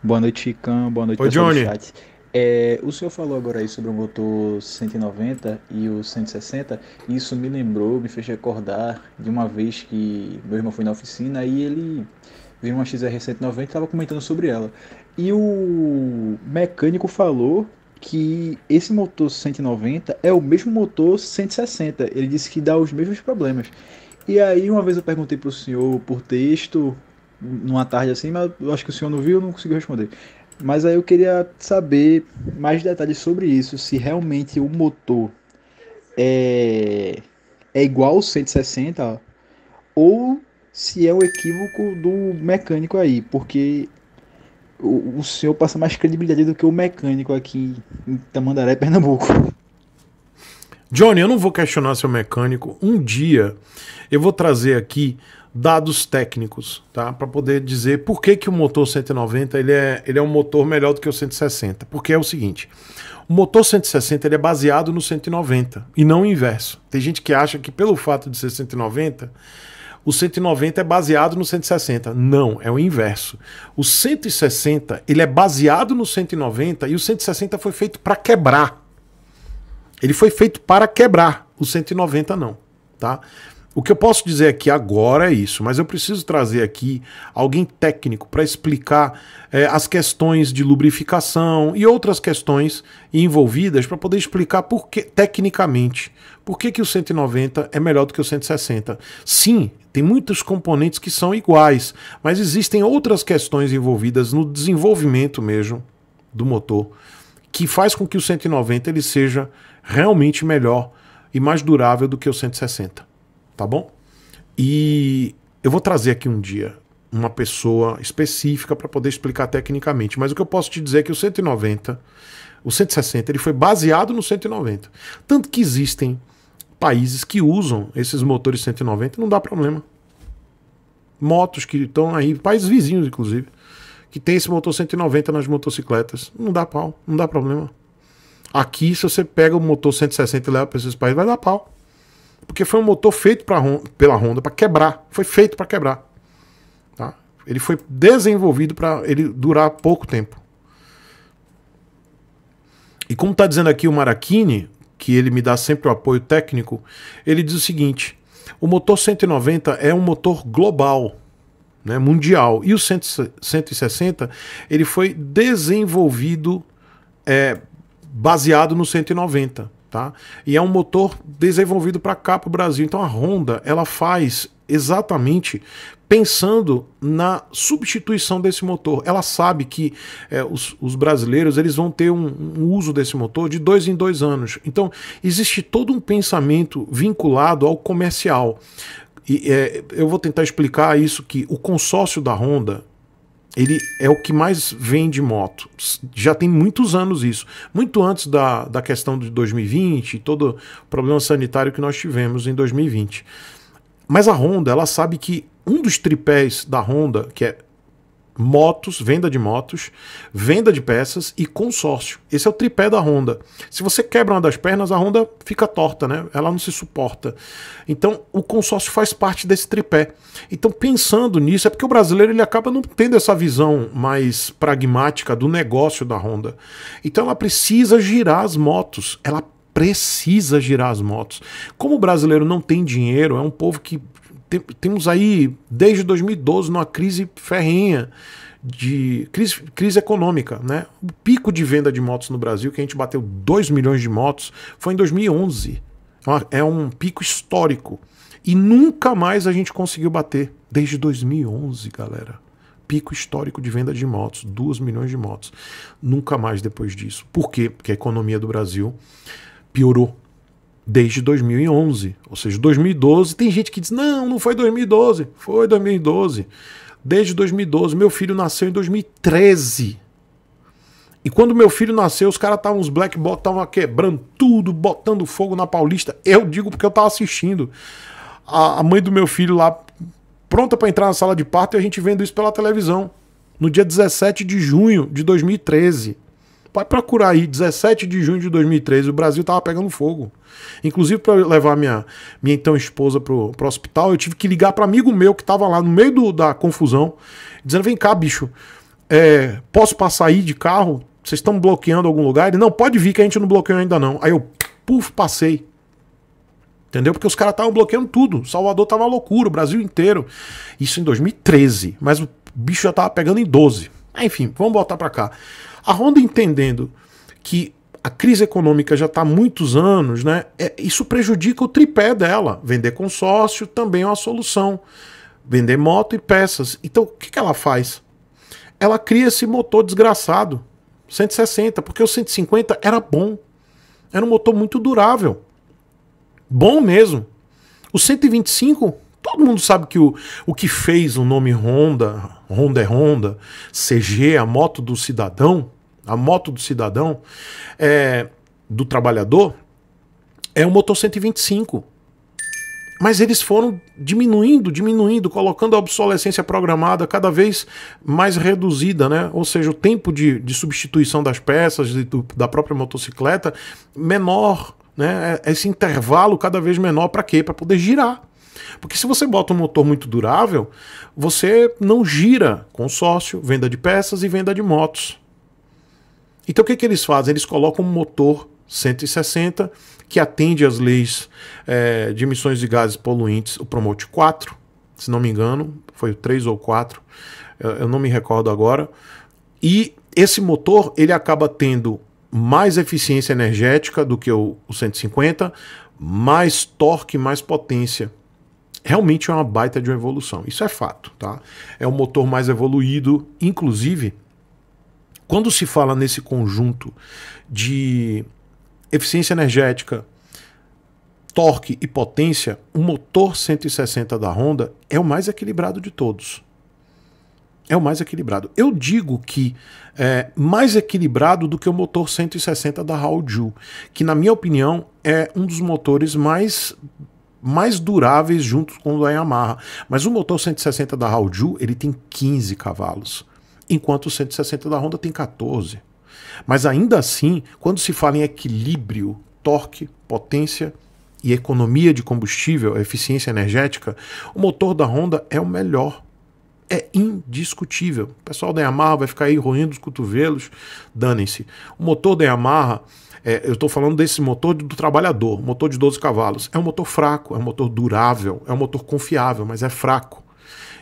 Boa noite, Cam. Boa noite, Oi, Johnny. chat. É, o senhor falou agora aí sobre o motor 190 e o 160, e isso me lembrou, me fez recordar de uma vez que meu irmão foi na oficina e ele viu uma XR 190 e estava comentando sobre ela. E o mecânico falou que esse motor 190 é o mesmo motor 160. Ele disse que dá os mesmos problemas. E aí uma vez eu perguntei para o senhor por texto numa tarde assim, mas eu acho que o senhor não viu, não conseguiu responder. Mas aí eu queria saber mais detalhes sobre isso, se realmente o motor é, é igual ao 160 ou se é o um equívoco do mecânico aí, porque o, o senhor passa mais credibilidade do que o mecânico aqui em Tamandaré, Pernambuco. Johnny, eu não vou questionar seu mecânico. Um dia eu vou trazer aqui dados técnicos, tá? Para poder dizer por que, que o motor 190 ele é, ele é um motor melhor do que o 160. Porque é o seguinte, o motor 160 ele é baseado no 190 e não o inverso. Tem gente que acha que pelo fato de ser 190, o 190 é baseado no 160. Não, é o inverso. O 160 ele é baseado no 190 e o 160 foi feito para quebrar. Ele foi feito para quebrar, o 190 não, tá? O que eu posso dizer aqui agora é isso, mas eu preciso trazer aqui alguém técnico para explicar é, as questões de lubrificação e outras questões envolvidas para poder explicar por que, tecnicamente por que, que o 190 é melhor do que o 160. Sim, tem muitos componentes que são iguais, mas existem outras questões envolvidas no desenvolvimento mesmo do motor que faz com que o 190 ele seja realmente melhor e mais durável do que o 160 tá bom? E eu vou trazer aqui um dia uma pessoa específica para poder explicar tecnicamente, mas o que eu posso te dizer é que o 190, o 160, ele foi baseado no 190. Tanto que existem países que usam esses motores 190, não dá problema. Motos que estão aí, países vizinhos inclusive, que tem esse motor 190 nas motocicletas, não dá pau, não dá problema. Aqui, se você pega o motor 160 e leva para esses países, vai dar pau. Porque foi um motor feito pra, pela Honda para quebrar. Foi feito para quebrar. Tá? Ele foi desenvolvido para ele durar pouco tempo. E como está dizendo aqui o Marachini, que ele me dá sempre o apoio técnico, ele diz o seguinte: o motor 190 é um motor global, né, mundial, e o 160 ele foi desenvolvido é, baseado no 190. Tá? E é um motor desenvolvido para cá, para o Brasil. Então a Honda ela faz exatamente pensando na substituição desse motor. Ela sabe que é, os, os, brasileiros eles vão ter um, um, uso desse motor de dois em dois anos. Então existe todo um pensamento vinculado ao comercial. E, é, eu vou tentar explicar isso que o consórcio da Honda ele é o que mais vende moto. Já tem muitos anos isso. Muito antes da, da questão de 2020 e todo o problema sanitário que nós tivemos em 2020. Mas a Honda, ela sabe que um dos tripés da Honda, que é motos, venda de motos, venda de peças e consórcio. Esse é o tripé da Honda. Se você quebra uma das pernas, a Honda fica torta, né? Ela não se suporta. Então, o consórcio faz parte desse tripé. Então, pensando nisso, é porque o brasileiro ele acaba não tendo essa visão mais pragmática do negócio da Honda. Então, ela precisa girar as motos. Ela precisa girar as motos. Como o brasileiro não tem dinheiro, é um povo que tem, temos aí, desde 2012, numa crise ferrenha de crise, crise econômica, né? O pico de venda de motos no Brasil, que a gente bateu 2 milhões de motos, foi em 2011. É um pico histórico. E nunca mais a gente conseguiu bater. Desde 2011, galera. Pico histórico de venda de motos, 2 milhões de motos. Nunca mais depois disso. Por quê? Porque a economia do Brasil piorou desde 2011, ou seja, 2012. Tem gente que diz: não, não foi 2012, foi 2012. Desde 2012, meu filho nasceu em 2013. E quando meu filho nasceu, os caras estavam, os black bloc estavam quebrando tudo, botando fogo na Paulista. Eu digo porque eu estava assistindo a, a mãe do meu filho lá pronta para entrar na sala de parto e a gente vendo isso pela televisão no dia 17 de junho de 2013. Vai procurar aí, 17 de junho de 2013, o Brasil tava pegando fogo. Inclusive, para levar minha, minha então esposa pro, pro hospital, eu tive que ligar para amigo meu que tava lá no meio do, da confusão, dizendo: vem cá, bicho, é, posso passar aí de carro? Vocês estão bloqueando algum lugar? Ele, não, pode vir que a gente não bloqueou ainda não. Aí eu, puf, passei. Entendeu? Porque os caras estavam bloqueando tudo. Salvador tava uma loucura, o Brasil inteiro. Isso em 2013, mas o bicho já tava pegando em 12. Enfim, vamos voltar para cá. A Honda entendendo que a crise econômica já está há muitos anos, né? É, isso prejudica o tripé dela. Vender consórcio também é uma solução. Vender moto e peças. Então, o que, que ela faz? Ela cria esse motor desgraçado, 160, porque o 150 era bom. Era um motor muito durável. Bom mesmo. O 125, todo mundo sabe que o, o que fez o nome Honda, Honda é Honda, CG, a moto do cidadão, a moto do cidadão, é, do trabalhador, é o motor 125. Mas eles foram diminuindo, diminuindo, colocando a obsolescência programada cada vez mais reduzida, né? Ou seja, o tempo de, de substituição das peças, de, do, da própria motocicleta, menor, né? É, esse intervalo cada vez menor para quê? Para poder girar. Porque se você bota um motor muito durável, você não gira consórcio, venda de peças e venda de motos. Então o que, é que eles fazem? Eles colocam um motor 160 que atende às leis é, de emissões de gases poluentes, o Promote 4, se não me engano, foi o 3 ou 4, eu não me recordo agora. E esse motor ele acaba tendo mais eficiência energética do que o, o 150, mais torque, mais potência. Realmente é uma baita de uma evolução, isso é fato, tá? É um motor mais evoluído, inclusive quando se fala nesse conjunto de eficiência energética, torque e potência, o motor 160 da Honda é o mais equilibrado de todos. É o mais equilibrado. Eu digo que é mais equilibrado do que o motor 160 da Raul que na minha opinião é um dos motores mais mais duráveis junto com o da Yamaha. Mas o motor 160 da Raul ele tem 15 cavalos enquanto o 160 da Honda tem 14. Mas ainda assim, quando se fala em equilíbrio, torque, potência e economia de combustível, eficiência energética, o motor da Honda é o melhor. É indiscutível. O pessoal da Yamaha vai ficar aí roendo os cotovelos, danem-se. O motor da Yamaha, é, eu estou falando desse motor do trabalhador, motor de 12 cavalos. É um motor fraco, é um motor durável, é um motor confiável, mas é fraco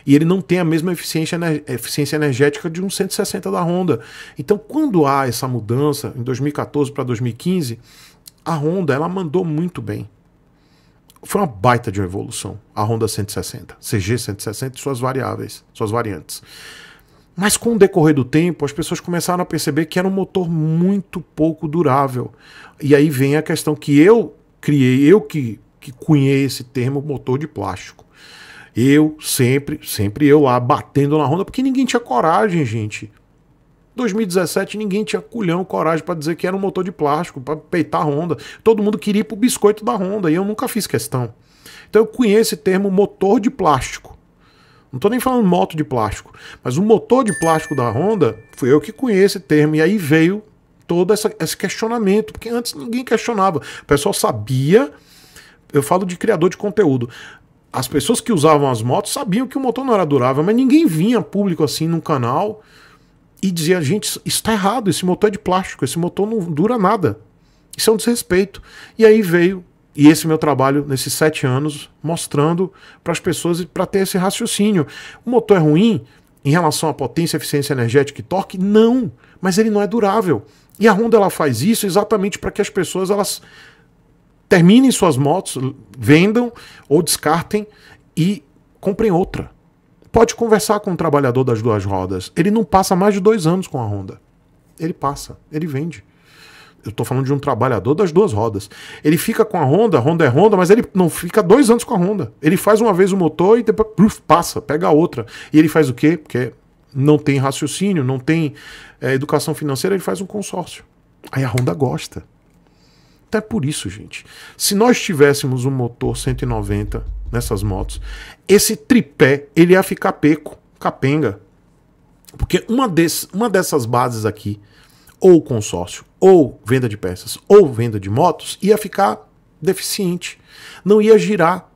e ele não tem a mesma eficiência, eficiência energética de um 160 da Honda. Então, quando há essa mudança em 2014 para 2015, a Honda ela mandou muito bem. Foi uma baita de uma evolução a Honda 160, CG 160 e suas variáveis, suas variantes. Mas com o decorrer do tempo, as pessoas começaram a perceber que era um motor muito pouco durável. E aí vem a questão que eu criei, eu que, que cunhei esse termo motor de plástico. Eu sempre, sempre eu lá batendo na ronda, porque ninguém tinha coragem, gente. 2017 ninguém tinha culhão, coragem para dizer que era um motor de plástico, para peitar a Honda. Todo mundo queria ir pro biscoito da Honda e eu nunca fiz questão. Então eu conheço o termo motor de plástico. Não tô nem falando moto de plástico, mas o motor de plástico da Honda, fui eu que conheço esse termo e aí veio todo essa, esse questionamento, porque antes ninguém questionava. O pessoal sabia, eu falo de criador de conteúdo as pessoas que usavam as motos sabiam que o motor não era durável, mas ninguém vinha público assim num canal e dizia: gente, está errado, esse motor é de plástico, esse motor não dura nada. Isso é um desrespeito. E aí veio, e esse meu trabalho nesses sete anos, mostrando para as pessoas para ter esse raciocínio. O motor é ruim em relação à potência, eficiência energética e torque? Não, mas ele não é durável. E a Honda ela faz isso exatamente para que as pessoas elas terminem suas motos, vendam ou descartem e comprem outra. Pode conversar com o trabalhador das duas rodas. Ele não passa mais de dois anos com a Honda. Ele passa, ele vende. Eu estou falando de um trabalhador das duas rodas. Ele fica com a Honda, Honda é Honda, mas ele não fica dois anos com a Honda. Ele faz uma vez o motor e depois passa, pega a outra. E ele faz o quê? Porque não tem raciocínio, não tem é, educação financeira, ele faz um consórcio. Aí a Honda gosta. Até por isso, gente. Se nós tivéssemos um motor 190 nessas motos, esse tripé ele ia ficar peco, capenga. Porque uma, desse, uma dessas bases aqui, ou consórcio, ou venda de peças, ou venda de motos, ia ficar deficiente. Não ia girar.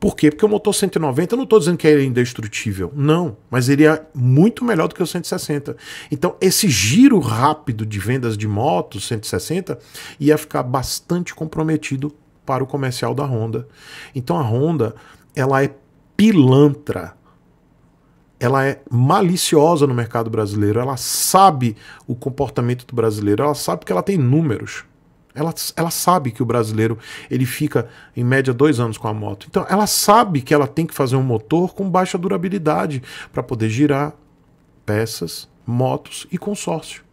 Por quê? Porque o motor 190, eu não estou dizendo que ele é indestrutível, não, mas ele é muito melhor do que o 160. Então, esse giro rápido de vendas de motos 160 ia ficar bastante comprometido para o comercial da Honda. Então, a Honda, ela é pilantra. Ela é maliciosa no mercado brasileiro, ela sabe o comportamento do brasileiro, ela sabe que ela tem números. Ela, ela sabe que o brasileiro ele fica em média dois anos com a moto. Então ela sabe que ela tem que fazer um motor com baixa durabilidade para poder girar peças, motos e consórcio.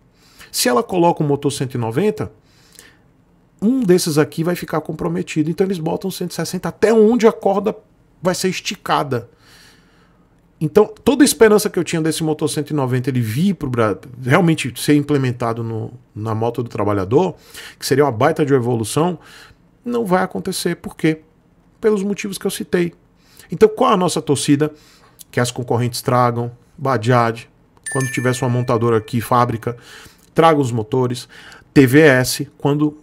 Se ela coloca um motor 190, um desses aqui vai ficar comprometido. Então eles botam 160 até onde a corda vai ser esticada. Então, toda a esperança que eu tinha desse motor 190 ele vir para o Brasil realmente ser implementado no, na moto do trabalhador, que seria uma baita de evolução, não vai acontecer. Por quê? Pelos motivos que eu citei. Então, qual a nossa torcida? Que as concorrentes tragam, Bajaj, quando tiver sua montadora aqui, fábrica, traga os motores. TVS, quando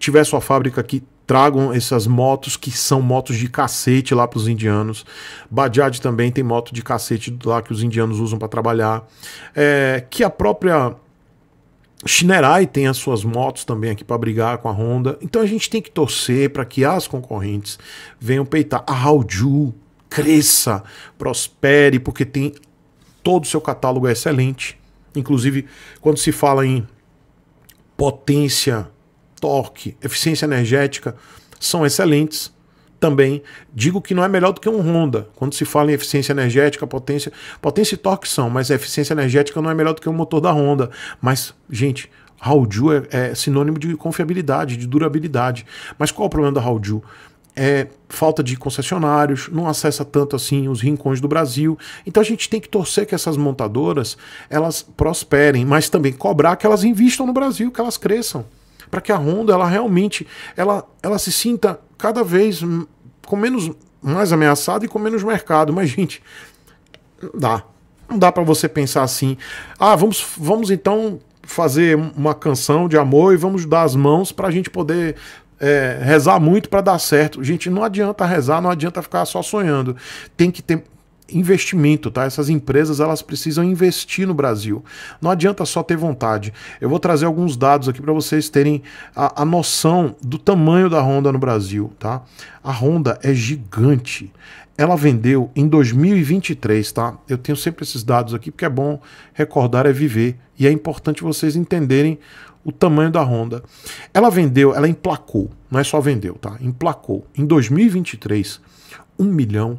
tiver sua fábrica aqui, tragam essas motos que são motos de cacete lá para os indianos. Bajaj também tem moto de cacete lá que os indianos usam para trabalhar. É, que a própria Shinerai tem as suas motos também aqui para brigar com a Honda. Então a gente tem que torcer para que as concorrentes venham peitar. A Haoju cresça, prospere, porque tem todo o seu catálogo é excelente. Inclusive, quando se fala em potência torque, eficiência energética são excelentes também. Digo que não é melhor do que um Honda. Quando se fala em eficiência energética, potência, potência e torque são, mas a eficiência energética não é melhor do que o motor da Honda. Mas, gente, Raulju é, é sinônimo de confiabilidade, de durabilidade. Mas qual é o problema da Raulju? É falta de concessionários, não acessa tanto assim os rincões do Brasil. Então a gente tem que torcer que essas montadoras elas prosperem, mas também cobrar que elas invistam no Brasil, que elas cresçam para que a Honda ela realmente ela, ela se sinta cada vez com menos mais ameaçada e com menos mercado. Mas gente, não dá, não dá para você pensar assim. Ah, vamos vamos então fazer uma canção de amor e vamos dar as mãos para a gente poder é, rezar muito para dar certo. Gente, não adianta rezar, não adianta ficar só sonhando. Tem que ter investimento, tá? Essas empresas elas precisam investir no Brasil. Não adianta só ter vontade. Eu vou trazer alguns dados aqui para vocês terem a, a, noção do tamanho da Honda no Brasil, tá? A Honda é gigante. Ela vendeu em 2023, tá? Eu tenho sempre esses dados aqui porque é bom recordar é viver e é importante vocês entenderem o tamanho da Honda. Ela vendeu, ela emplacou, não é só vendeu, tá? Emplacou em 2023 um milhão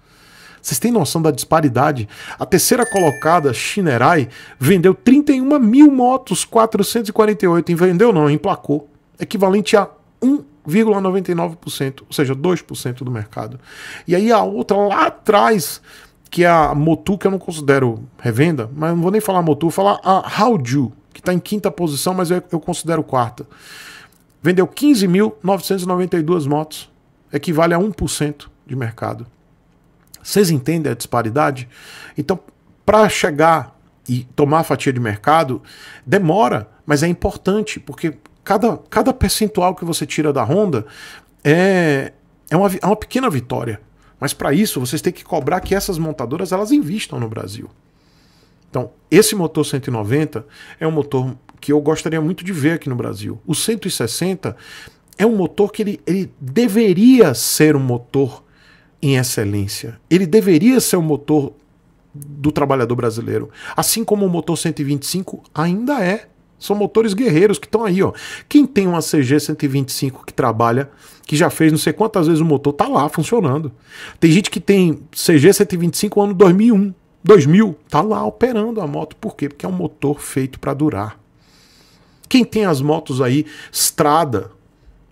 Vocês têm noção da disparidade? A terceira colocada, Shinerai, vendeu 31 mil motos 448. E vendeu não, emplacou. Equivalente a 1,99%, ou seja, 2% do mercado. E aí a outra lá atrás, que é a Motu, que eu não considero revenda, mas não vou nem falar Motu, vou falar a Howju, que está em quinta posição, mas eu, eu considero quarta. Vendeu 15.992 motos, equivale a 1% de mercado. Vocês entendem a disparidade? Então, para chegar e tomar fatia de mercado, demora, mas é importante, porque cada, cada percentual que você tira da Honda é, é, uma, é uma pequena vitória. Mas para isso, vocês têm que cobrar que essas montadoras elas investam no Brasil. Então, esse motor 190 é um motor que eu gostaria muito de ver aqui no Brasil. O 160 é um motor que ele, ele deveria ser um motor em excelência. Ele deveria ser o motor do trabalhador brasileiro, assim como o motor 125 ainda é. São motores guerreiros que estão aí, ó. Quem tem uma CG 125 que trabalha, que já fez não sei quantas vezes o motor, tá lá funcionando. Tem gente que tem CG 125 ano 2001, 2000, tá lá operando a moto. Por quê? Porque é um motor feito para durar. Quem tem as motos aí, estrada,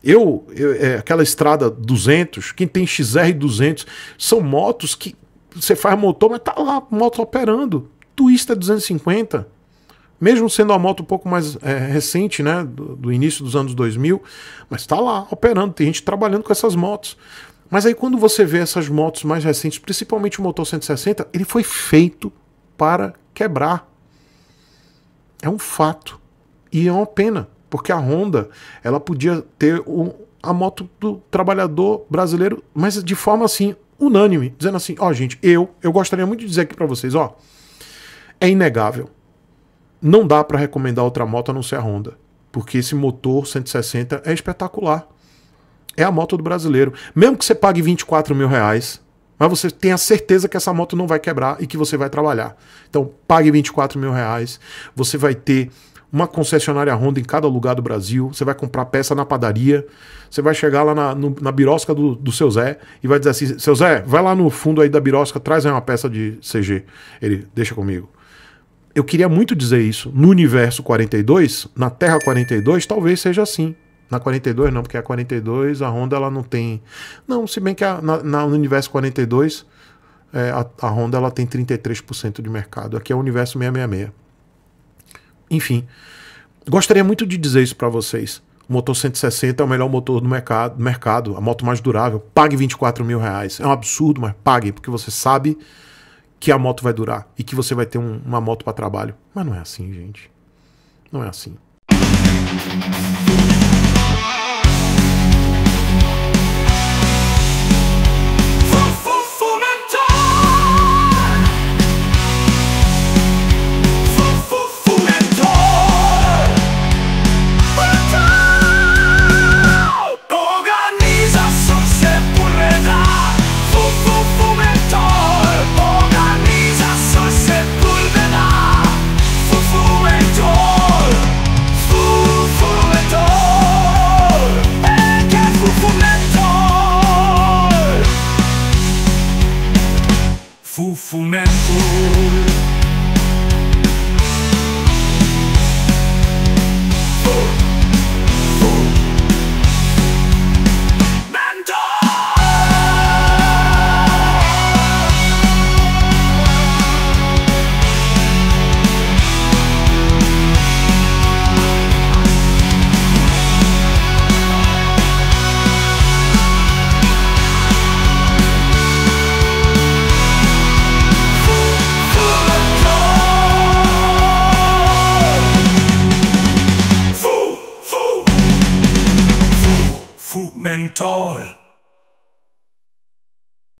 eu, eu é, aquela estrada 200, quem tem XR 200, são motos que você faz motor, mas tá lá, moto operando. Twister 250, mesmo sendo uma moto um pouco mais é, recente, né, do, do, início dos anos 2000, mas está lá operando, tem gente trabalhando com essas motos. Mas aí quando você vê essas motos mais recentes, principalmente o motor 160, ele foi feito para quebrar. É um fato e é uma pena. Porque a Honda, ela podia ter o, a moto do trabalhador brasileiro, mas de forma assim, unânime, dizendo assim: ó, oh, gente, eu, eu gostaria muito de dizer aqui para vocês: ó, é inegável. Não dá para recomendar outra moto a não ser a Honda. Porque esse motor 160 é espetacular. É a moto do brasileiro. Mesmo que você pague 24 mil reais, mas você tem a certeza que essa moto não vai quebrar e que você vai trabalhar. Então, pague 24 mil reais, você vai ter uma concessionária Honda em cada lugar do Brasil, você vai comprar peça na padaria, você vai chegar lá na, no, na birosca do, do seu Zé e vai dizer assim: seu Zé, vai lá no fundo aí da birosca, traz aí uma peça de CG. Ele, deixa comigo. Eu queria muito dizer isso. No universo 42, na Terra 42, talvez seja assim. Na 42 não, porque a 42 a Honda ela não tem. Não, se bem que a, na, no universo 42 é, a, a Honda ela tem 33% de mercado. Aqui é o universo 666. Enfim, gostaria muito de dizer isso para vocês. O motor 160 é o melhor motor do mercado, mercado, a moto mais durável. Pague 24 mil reais. É um absurdo, mas pague, porque você sabe que a moto vai durar e que você vai ter um, uma moto para trabalho. Mas não é assim, gente. Não é assim.